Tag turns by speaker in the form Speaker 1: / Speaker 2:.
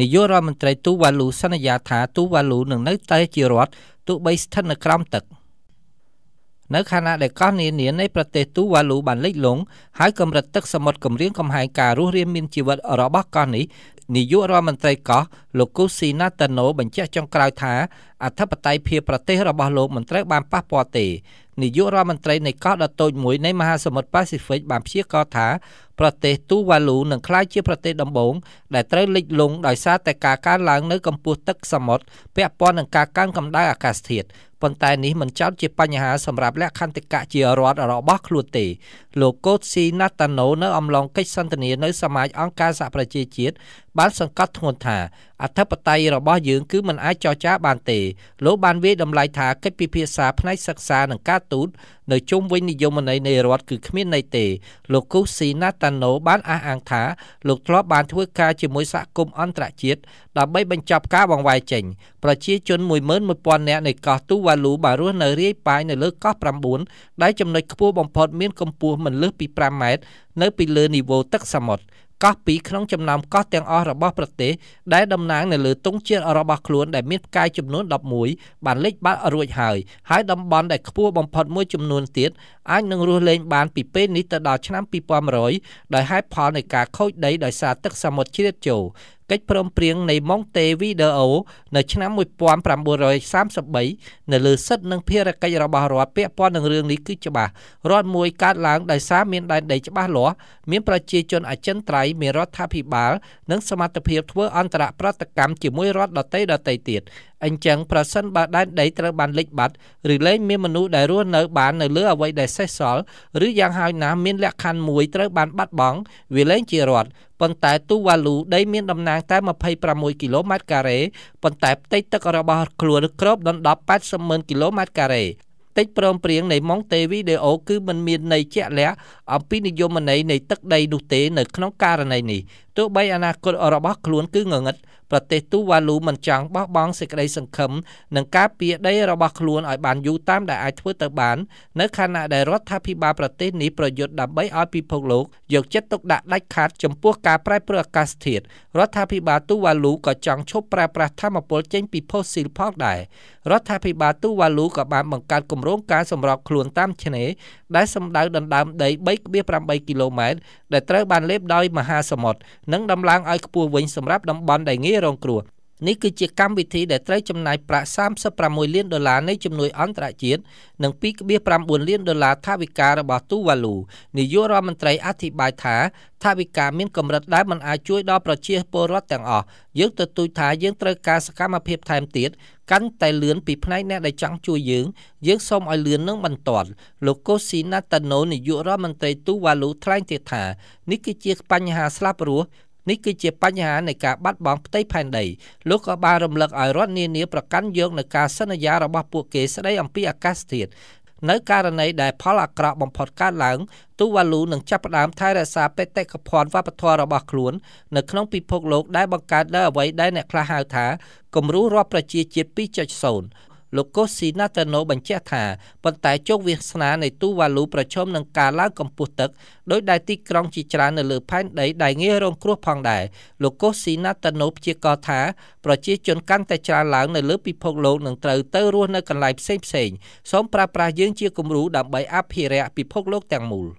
Speaker 1: នាយករដ្ឋមន្ត្រីទូវ៉ាលូសន្យាថាទូវ៉ាលូនឹងនៅតែជារដ្ឋទោះបីស្ថិតនៅក្រោមទឹក។នៅខណៈដែលកោះនានានៃប្រទេសទូវ៉ាលូបានលិចលង់ហើយកម្រិតទឹកសមុទ្រគម្រាមកំហែងការរស់រានមានជីវិតរបស់កោះនេះនាយករដ្ឋមន្ត្រីកោះលោកគូស៊ីណាតាណូបញ្ជាក់ចុងក្រោយថាអធិបតេយ្យភាពប្រទេសរបស់លោកមិនត្រូវបានប៉ះពាល់ទេនាយករដ្ឋមន្ត្រីនៃកោះដ៏តូចមួយនៃមហាសមុទ្រប៉ាស៊ីហ្វិកបានព្យាករណ៍ថាប្រទេសទូវ៉ាលូនឹងក្លាយជាប្រទេសដំបូងដែលត្រូវលិចលង់ដោយសារតែការកើនឡើងនៅកម្ពស់ទឹកសមុទ្រពាក់ព័ន្ធនឹងការកើនកម្ដៅអាកាសធាតុប៉ុន្តែនេះមិនចោតជាបញ្ហា សម្រាប់លក្ខន្តិកៈជារដ្ឋរបស់ខ្លួនទេលោកកូតស៊ីណាតាណូនៅអំឡុងកិច្ចសន្ទនានៅ សមាជអង្គការសហប្រជាជាតិបានសង្កត់ធ្ងន់ថាអធិបតេយ្យរបស់យើង គឺមិនអាចចរចាបានទេលោកបានវាយតម្លៃថាកិច្ចពិភាក្សា ផ្នែកសិក្សានិងការទូតនៅជុំវិញនយោបាយនៃរដ្ឋគឺគ្មានន័យទេលោកគូស៊ីណាតាណូបានអះអាងថាលោកធ្លាប់បានធ្វើការជាមួយសហគមន៍អន្តរជាតិដើម្បីបញ្ចប់ការបង្វែរចេញប្រជាជន11,000នាក់នៃកោះទូវ៉ាលូបានរស់នៅរាយប៉ាយនៅលើកោះ9ដែលចំណុចខ្ពស់បំផុតមានកម្ពស់មិនលើសពី5ម៉ែត្រនៅពីលើនីវ៉ូទឹកសមុទ្រកោះពីរក្នុងចំណោមកោះទាំងអស់របស់ប្រទេសដែលតំណាងនៅលើទង់ជាតិរបស់ខ្លួន ដែលមានផ្កាយចំនួន11បានលេចបាត់រួចហើយហើយតំបន់ដែលខ្ពស់បំផុតមួយចំនួនទៀតអាចនឹងរស់លែងបានពីពេលនេះទៅដល់ឆ្នាំ2100ដោយហេតុផលនៃការខូចដីដោយសារទឹកសមុទ្រជ្រៀតចូលកិច្ចព្រមព្រៀងនៃ Montevideo នៅឆ្នាំ1933នៅលើសិទ្ធិនិងភារកិច្ចរបស់រដ្ឋពាក់ព័ន្ធនឹងរឿងនេះគឺច្បាស់រដ្ឋមួយកើតឡើងដោយសារមានដែនដីច្បាស់លាស់មានប្រជាជនអចិន្ត្រៃយ៍មានរដ្ឋាភិបាលនិងសមត្ថភាពធ្វើអន្តរប្រតិកម្មជាមួយរដ្ឋដទៃដទៃទៀតអញ្ចឹងប្រសិនបើដែនដីត្រូវបានលិចបាត់ឬលែងមានមនុស្សដែលរស់នៅ បាននៅលើអ្វីដែលសេសសល់ឬយ៉ាងហើយណាមានលក្ខខណ្ឌមួយត្រូវបានបាត់បង់វាលែងជារដ្ឋប៉ុន្តែទូវ៉ាលូដីមានតំណាង តែ26គីឡូម៉ែត្រការ៉េប៉ុន្តែផ្ទៃទឹករបស់ខ្លួនគ្របដណ្ដប់80ម៉ឺនគីឡូម៉ែត្រការ៉េិចព្រមព្រៀងនៃម៉ុងតេវីដេអូគឺมันមានន័យជាក់លាក់អំពីនិយមន័យនៃទឹកដីនោះទេ នៅក្នុងករណីនេះទោះបីអនាគតរបស់ខ្លួនគឺងងឹតប្រទេសទូវ៉ាលូមិនចង់បោះបង់សេចក្តីសង្ឃឹមនឹងការពីដីរបស់ខ្លួនឲ្យបានយូរតាមដែលអាចធ្វើទៅបាន នៅខណៈដែលរដ្ឋាភិបាលប្រទេសនេះប្រយុទ្ធដើម្បីឲ្យពិភពលោកយកចិត្តទុកដាក់ដាច់ខាតចំពោះការប្រែប្រួលអាកាសធាតុរដ្ឋាភិបាលទូវ៉ាលូក៏ចង់ឈប់ប្រើប្រាស់ធម្មពលចេញពីផូស៊ីលផងដែររដ្ឋាភិបាលទូវ៉ាលូក៏បានបង្កើតគម្រោងការសម្របខ្លួនតាមឆ្នេរដែលសម្ដៅដណ្ដើមដី3.8គីឡូម៉ែត្រដែលត្រូវបានលេបដោយមហាសមុទ្រនិងដំឡើងឲ្យខ្ពស់វិញសម្រាប់តំបន់ដែលងាយរងគ្រោះនេះគឺជាកម្មវិធីដែលត្រូវចំណាយប្រាក់36លានដុល្លារនៃជំនួយអន្តរជាតិនិង2.9លានដុល្លារថវិការបស់ទូវ៉ាលូនាយករដ្ឋមន្ត្រីអធិប្បាយថាថវិកាមានកម្រិតដែលមិនអាចជួយដល់ប្រជាពលរដ្ឋទាំងអស់យើងទទូចថាយើងត្រូវការសកម្មភាពថែមទៀតកាន់តែលឿនពីផ្នែកអ្នកដែលចង់ជួយយើងយើងសូមឲ្យលឿននឹងបន្ទាន់លោកកូស៊ីណាតាណូនាយករដ្ឋមន្ត្រីទូវ៉ាលូថ្លែងទៀតថានេះគឺជាបញ្ហាស្លាប់រស់នេះគឺជាបញ្ហានៃការបាត់បង់ផ្ទៃផែនដីលោកក៏បានរំលឹកឲ្យរដ្ឋនានាប្រកាន់យកនូវការសន្យារបស់ ពួកគេស្ដីអំពីអាកាសធាតុនៅករណីដែលផលអាក្រក់បំផុតកើតឡើងទូវ៉ាលូនឹងចាប់ផ្ដើមថែរក្សាបេតិកភណ្ឌវប្បធម៌របស់ខ្លួន នៅក្នុងពិភពលោកដែលបង្កើតដោយអ្វីដែលអ្នកខ្លះហៅថាគំរូរដ្ឋប្រជាជាតិ2.0លោកកូស៊ីណាតាណូបញ្ជាក់ថាប៉ុន្តែជោគវាសនានៃទូវ៉ាលូប្រឈមនឹងការឡើងកម្ពស់ទឹកដោយដែលទីក្រុងជាច្រើននៅលើផែនដីដែលងាយរងគ្រោះផងដែរលោកកូស៊ីណាតាណូព្យាករណ៍ថាប្រជាជនកាន់តែច្រើនឡើងនៅលើពិភពលោកនឹងត្រូវទៅរស់នៅកន្លែងផ្សេងផ្សេងសូមប្រើប្រាស់យើងជាគំរូដើម្បីអភិរក្សពិភពលោកទាំងមូល។